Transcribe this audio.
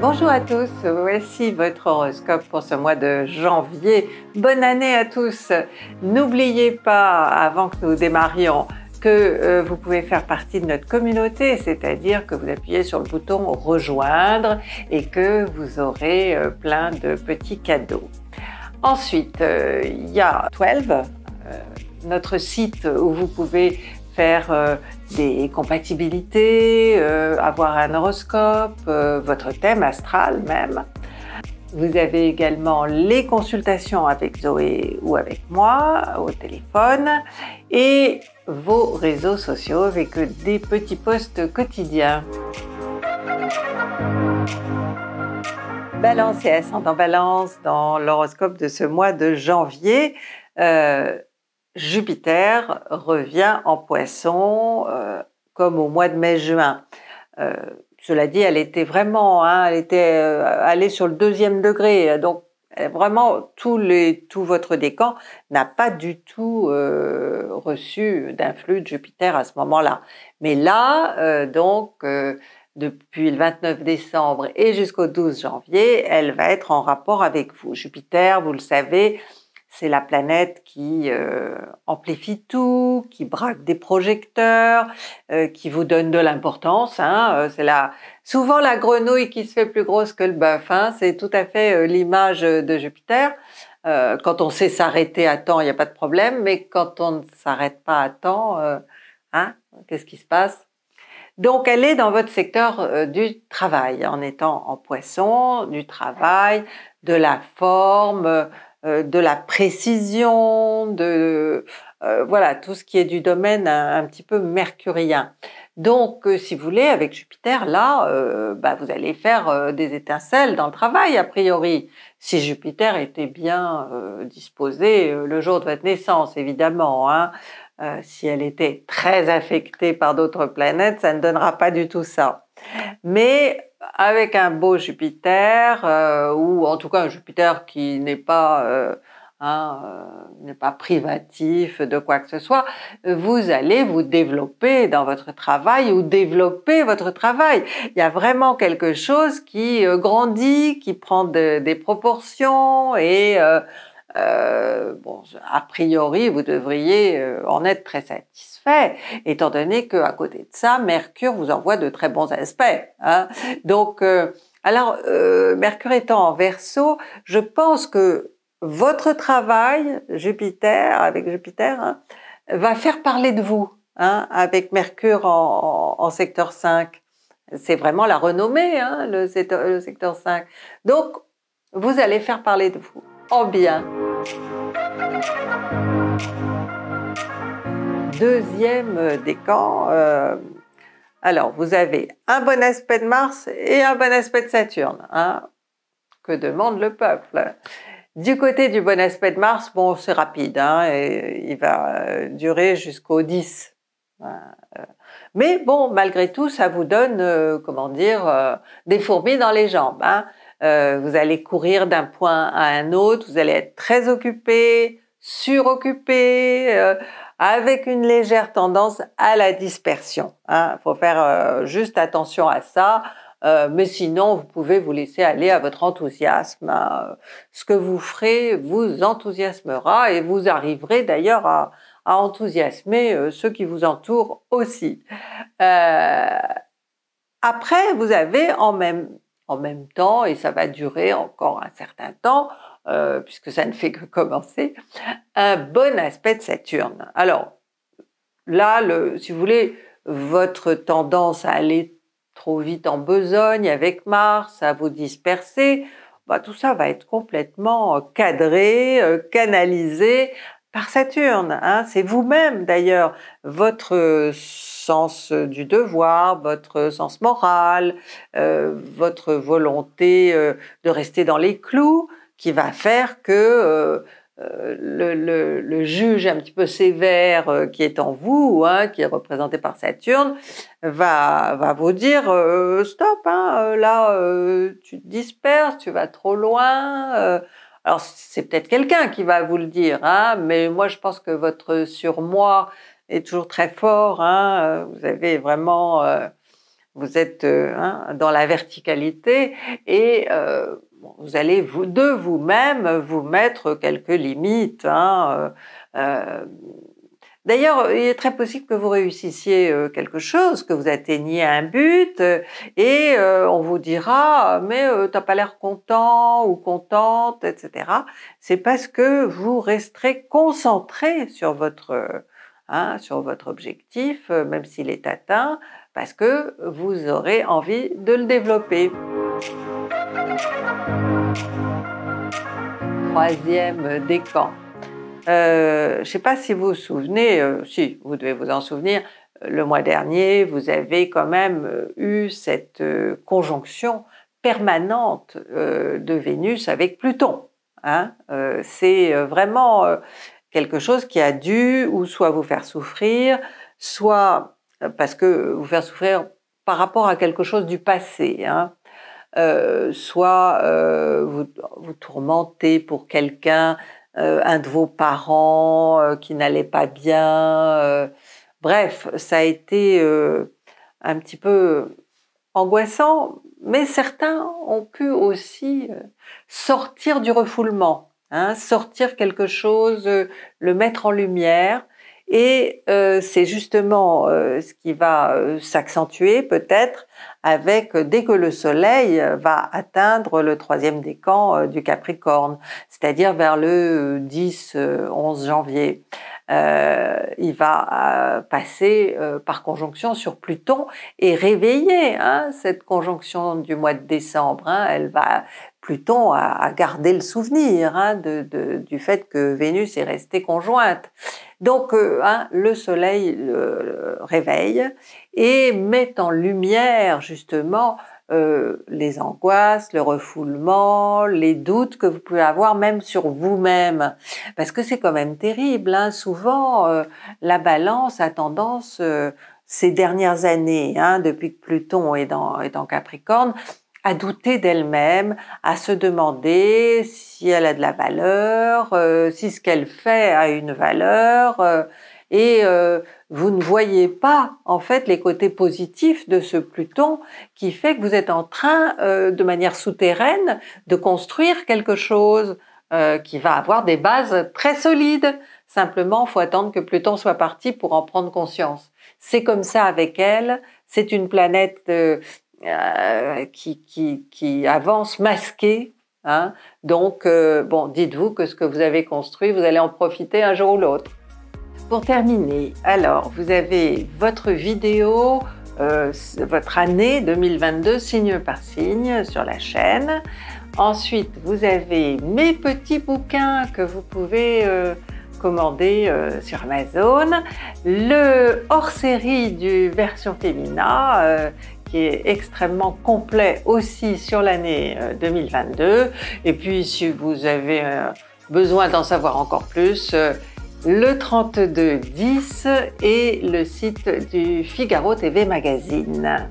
Bonjour à tous, voici votre horoscope pour ce mois de janvier. Bonne année à tous N'oubliez pas, avant que nous démarrions, que euh, vous pouvez faire partie de notre communauté, c'est-à-dire que vous appuyez sur le bouton rejoindre et que vous aurez euh, plein de petits cadeaux. Ensuite, euh, il y a 12, notre site où vous pouvez faire euh, des compatibilités, euh, avoir un horoscope, euh, votre thème astral même. Vous avez également les consultations avec Zoé ou avec moi au téléphone et vos réseaux sociaux avec des petits posts quotidiens. Balance et ascendant balance dans l'horoscope de ce mois de janvier. Euh, Jupiter revient en poisson euh, comme au mois de mai-juin. Euh, cela dit, elle était vraiment, hein, elle était euh, allée sur le deuxième degré. Donc vraiment, tout, tout votre décan n'a pas du tout reçu d'influx de Jupiter à ce moment-là. Mais là, donc, depuis le 29 décembre et jusqu'au 12 janvier, elle va être en rapport avec vous. Jupiter, vous le savez, c'est la planète qui euh, amplifie tout, qui braque des projecteurs, euh, qui vous donne de l'importance. Hein, euh, c'est la, souvent la grenouille qui se fait plus grosse que le bœuf. Hein, c'est tout à fait l'image de Jupiter. quand on sait s'arrêter à temps, il n'y a pas de problème, mais quand on ne s'arrête pas à temps, hein, qu'est-ce qui se passe donc elle est dans votre secteur du travail, en étant en poisson, du travail, de la forme, euh, de la précision, de euh, voilà tout ce qui est du domaine un, petit peu mercurien. Donc, euh, si vous voulez, avec Jupiter, là, bah, vous allez faire des étincelles dans le travail, a priori. Si Jupiter était bien disposé le jour de votre naissance, évidemment. Hein. Euh, si elle était très affectée par d'autres planètes, ça ne donnera pas du tout ça. Mais avec un beau Jupiter, euh, ou en tout cas un Jupiter qui n'est pas, euh, hein, n'est pas privatif de quoi que ce soit, vous allez vous développer dans votre travail ou développer votre travail. Il y a vraiment quelque chose qui grandit, qui prend des proportions et euh, bon, a priori, vous devriez euh, en être très satisfait, étant donné que à côté de ça, Mercure vous envoie de très bons aspects. Hein. Donc, euh, alors, Mercure étant en verso, je pense que votre travail, Jupiter, avec Jupiter, hein, va faire parler de vous, hein, avec Mercure en, secteur 5. C'est vraiment la renommée, le, le secteur 5. Donc, vous allez faire parler de vous en bien. Deuxième euh, décan, euh, alors vous avez un bon aspect de Mars et un bon aspect de Saturne. Hein. que demande le peuple du côté du bon aspect de Mars, bon, c'est rapide, hein, et il va euh, durer jusqu'au 10. Hein, Mais bon, malgré tout, ça vous donne, comment dire, des fourmis dans les jambes. Euh, vous allez courir d'un point à un autre, vous allez être très occupé, suroccupé, euh, avec une légère tendance à la dispersion. Il hein. faut faire euh, juste attention à ça. mais sinon, vous pouvez vous laisser aller à votre enthousiasme. Hein. Ce que vous ferez vous enthousiasmera et vous arriverez d'ailleurs à, à, enthousiasmer ceux qui vous entourent aussi. après, vous avez en même en même temps, et ça va durer encore un certain temps, euh, puisque ça ne fait que commencer, un bon aspect de Saturne. Alors, là, le, si vous voulez, votre tendance à aller trop vite en besogne avec Mars, à vous disperser, bah, tout ça va être complètement euh, cadré, euh, canalisé par Saturne. Hein. C'est vous-même d'ailleurs, votre euh, du devoir, votre euh, sens moral, euh, votre volonté de rester dans les clous, qui va faire que le, juge un petit peu sévère qui est en vous, hein, qui est représenté par Saturne, va, va vous dire stop, hein, là tu te disperses, tu vas trop loin. alors c'est peut-être quelqu'un qui va vous le dire, hein, mais moi je pense que votre surmoi est toujours très fort. Hein, euh, vous avez vraiment, euh, vous êtes euh, hein, dans la verticalité et vous allez vous, de vous-même vous mettre quelques limites. Hein, D'ailleurs, il est très possible que vous réussissiez quelque chose, que vous atteigniez un but, et on vous dira mais t'as pas l'air content ou contente, etc. C'est parce que vous resterez concentré sur votre Hein, sur votre objectif, euh, même s'il est atteint, parce que vous aurez envie de le développer. Troisième décan. Euh, je ne sais pas si vous vous souvenez, euh, si vous devez vous en souvenir, le mois dernier, vous avez quand même eu cette conjonction permanente de Vénus avec Pluton. Hein. c'est vraiment quelque chose qui a dû ou soit vous faire souffrir, soit euh, parce que vous faire souffrir par rapport à quelque chose du passé, hein. euh, soit euh, vous, vous tourmentez pour quelqu'un, un de vos parents qui n'allait pas bien. bref, ça a été un petit peu angoissant, mais certains ont pu aussi sortir du refoulement Hein, sortir quelque chose, euh, le mettre en lumière. Et euh, c'est justement euh, ce qui va s'accentuer peut-être avec dès que le Soleil va atteindre le troisième décan du Capricorne, c'est-à-dire vers le 10-11 janvier. il va passer par conjonction sur Pluton et réveiller hein, cette conjonction du mois de décembre. Hein. elle va Pluton a, gardé le souvenir hein, du fait que Vénus est restée conjointe. Donc euh, hein, le Soleil réveille et met en lumière justement euh, les angoisses, le refoulement, les doutes que vous pouvez avoir même sur vous-même. Parce que c'est quand même terrible. Hein. Souvent, euh, la balance a tendance, ces dernières années, depuis que Pluton est en est dans Capricorne, à douter d'elle-même, à se demander si elle a de la valeur, euh, si ce qu'elle fait a une valeur, euh, et euh, vous ne voyez pas en fait les côtés positifs de ce Pluton qui fait que vous êtes en train, de manière souterraine, de construire quelque chose qui va avoir des bases très solides. Simplement, faut attendre que Pluton soit parti pour en prendre conscience. C'est comme ça avec elle. C'est une planète euh, qui, qui, qui, avance masqué. Hein. Donc, euh, bon, dites-vous que ce que vous avez construit, vous allez en profiter un jour ou l'autre. Pour terminer, alors, vous avez votre vidéo, euh, votre année 2022, signe par signe, sur la chaîne. Ensuite, vous avez mes petits bouquins que vous pouvez commander sur Amazon, le hors-série du version féminin qui est extrêmement complet aussi sur l'année 2022. Euh, et puis, si vous avez euh, besoin d'en savoir encore plus, euh, le 3210 et le site du Figaro TV Magazine.